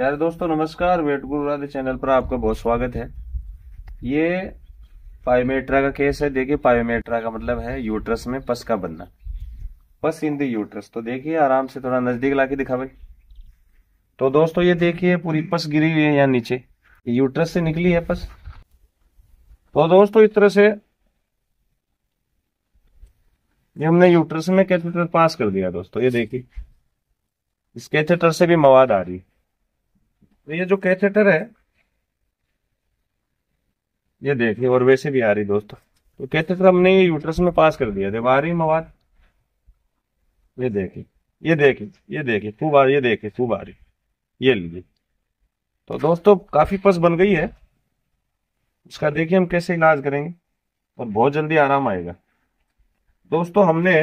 प्यारे दोस्तों नमस्कार वेट गुरु राधे चैनल पर आपका बहुत स्वागत है ये पायोमेट्रा का केस है देखिए पायोमेट्रा का मतलब है यूट्रस में पस का बनना पस इन द यूट्रस तो देखिए आराम से थोड़ा नजदीक लाके दिखा भाई तो दोस्तों ये देखिए पूरी पस गिरी हुई है यहाँ नीचे यूट्रस से निकली है पस तो दोस्तों इस तरह से ये हमने यूट्रस में कैथेटर पास कर दिया दोस्तों ये देखिए इस कैथेटर से भी मवाद आ रही है तो ये जो कैथेटर है ये देखिए और वैसे भी आ रही दोस्तों तो कैथेटर हमने ये यूट्रस में पास कर दिया जब आ रही मवाद ये देखिए ये देखिए ये देखिए खूब आ रही ये देखिए खूब आ रही ये लीजिए तो दोस्तों काफी पस बन गई है उसका देखिए हम कैसे इलाज करेंगे और बहुत जल्दी आराम आएगा दोस्तों हमने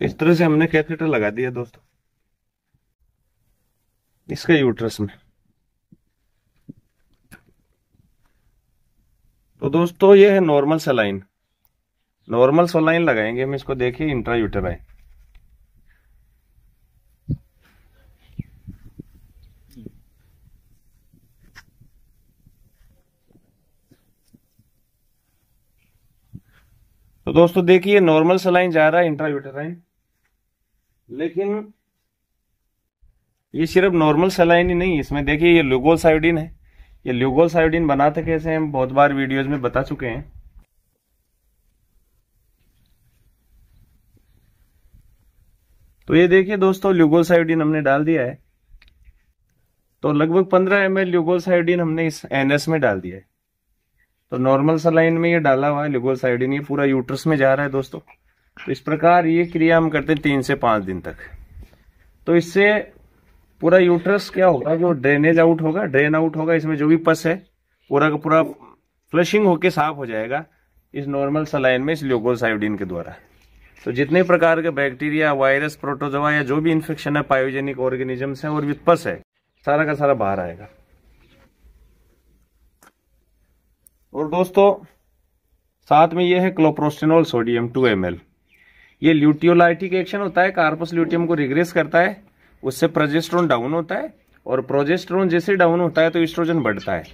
तो इस तरह से हमने कैथेटर लगा दिया दोस्तों इसका यूट्रस में तो दोस्तों ये है नॉर्मल सलाइन नॉर्मल सलाइन लगाएंगे हम इसको देखिए इंट्रा यूटराइन तो दोस्तों देखिए नॉर्मल सलाइन जा रहा है इंट्रा यूटराइन लेकिन ये सिर्फ नॉर्मल सलाइन ही नहीं इसमें देखिए ये लुगोल साइडिन है ये ल्यूगोल साइडिन बनाते कैसे हम बहुत बार वीडियोज में बता चुके हैं तो ये देखिए दोस्तों ल्यूगोल साइडिन हमने डाल दिया है तो लगभग 15 एम एल ल्यूगोल साइडिन हमने इस एनएस में डाल दिया है तो नॉर्मल सलाइन में ये डाला हुआ है ल्यूगोल साइडिन ये पूरा यूट्रस में जा रहा है दोस्तों तो इस प्रकार ये क्रिया हम करते हैं तीन से पांच दिन तक तो इससे पूरा यूट्रस क्या होगा जो ड्रेनेज आउट होगा ड्रेन आउट होगा इसमें जो भी पस है पूरा का पूरा फ्लशिंग होके साफ हो जाएगा इस नॉर्मल सलाइन में इस ल्यूकोसाइडिन के द्वारा तो जितने प्रकार के बैक्टीरिया वायरस प्रोटोजोआ या जो भी इन्फेक्शन है पायोजेनिक ऑर्गेनिजम्स है और विपस है सारा का सारा बाहर आएगा और दोस्तों साथ में यह है cloprostenol sodium two M L ये ल्यूटियोलाइटिक एक्शन होता है कार्पस ल्यूटियम को रिग्रेस करता है उससे प्रोजेस्ट्रोन डाउन होता है और प्रोजेस्ट्रोन जैसे डाउन होता है तो इस्ट्रोजन बढ़ता है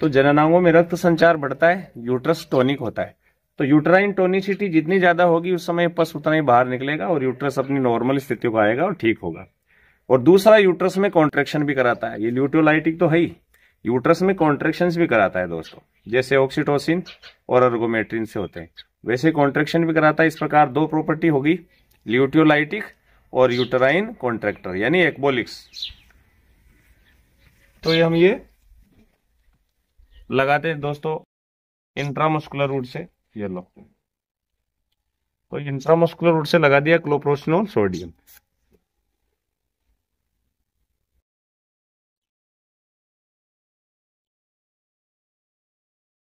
तो जननांगों में रक्त संचार बढ़ता है यूट्रस टोनिक होता है तो यूट्राइन टोनिसिटी जितनी ज्यादा होगी उस समय पस उतना ही बाहर निकलेगा और यूट्रस अपनी नॉर्मल स्थिति को आएगा और ठीक होगा और दूसरा यूट्रस में कॉन्ट्रेक्शन भी कराता है ये ल्यूटोलाइटिक तो है ही यूट्रस में कॉन्ट्रेक्शन भी कराता है दोस्तों जैसे ऑक्सीटोसिन और अर्गोमेट्रिन से होते हैं वैसे कॉन्ट्रेक्शन भी कराता है इस प्रकार दो प्रॉपर्टी होगी ल्यूटियोलाइटिक और यूटराइन कॉन्ट्रेक्टर यानी एक्बोलिक्स तो ये हम ये लगाते हैं दोस्तों इंट्रामस्कुलर रूट से ये लो तो इंट्रामस्कुलर रूट से लगा दिया क्लोप्रोसिनोल सोडियम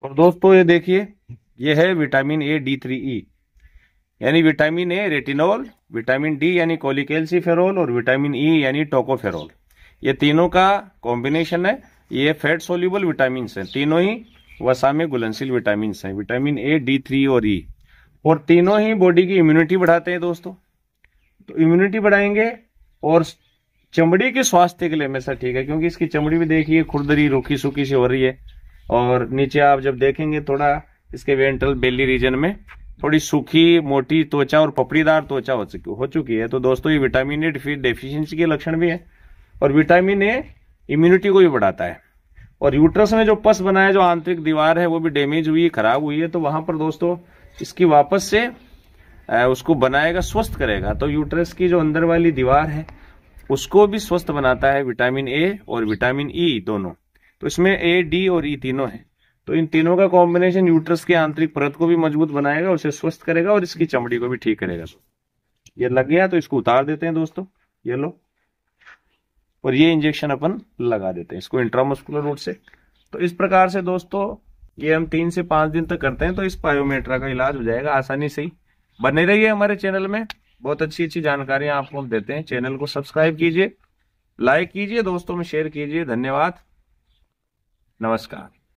और दोस्तों ये देखिए ये है vitamin A D three E यानी vitamin A retinol vitamin D यानी कोलिकेलसी फेरोल और विटामिन ई e, यानी टोकोफेरोल ये तीनों का कॉम्बिनेशन है ये फैट सोल्यूबल विटामिन हैं तीनों ही वसा में गुलनशील विटामिन हैं विटामिन ए डी थ्री और ई e. और तीनों ही बॉडी की इम्यूनिटी बढ़ाते हैं दोस्तों तो इम्यूनिटी बढ़ाएंगे और चमड़ी के स्वास्थ्य के लिए हमेशा ठीक है क्योंकि इसकी चमड़ी भी देखिए खुरदरी रूखी सूखी सी हो रही है और नीचे आप जब देखेंगे थोड़ा इसके वेंट्रल बेली रीजन में थोड़ी सूखी मोटी त्वचा और पपड़ीदार त्वचा हो चुकी हो चुकी है तो दोस्तों ये विटामिन ए डेफिशिएंसी के लक्षण भी है और विटामिन ए इम्यूनिटी को भी बढ़ाता है और यूट्रस में जो पस बना है जो आंतरिक दीवार है वो भी डैमेज हुई है खराब हुई है तो वहां पर दोस्तों इसकी वापस से उसको बनाएगा स्वस्थ करेगा तो यूट्रस की जो अंदर वाली दीवार है उसको भी स्वस्थ बनाता है विटामिन ए और विटामिन ई दोनों तो इसमें ए डी और ई e तीनों है तो इन तीनों का कॉम्बिनेशन यूट्रस के आंतरिक परत को भी मजबूत बनाएगा उसे स्वस्थ करेगा और इसकी चमड़ी को भी ठीक करेगा ये लग गया तो इसको उतार देते हैं दोस्तों ये लो और ये इंजेक्शन अपन लगा देते हैं इसको इंट्रामस्कुलर रूट से तो इस प्रकार से दोस्तों ये हम तीन से पांच दिन तक करते हैं तो इस पायोमेट्रा का इलाज हो जाएगा आसानी से ही बने रहिए हमारे चैनल में बहुत अच्छी अच्छी जानकारियां आपको हम देते हैं चैनल को सब्सक्राइब कीजिए लाइक कीजिए दोस्तों में शेयर कीजिए धन्यवाद नमस्कार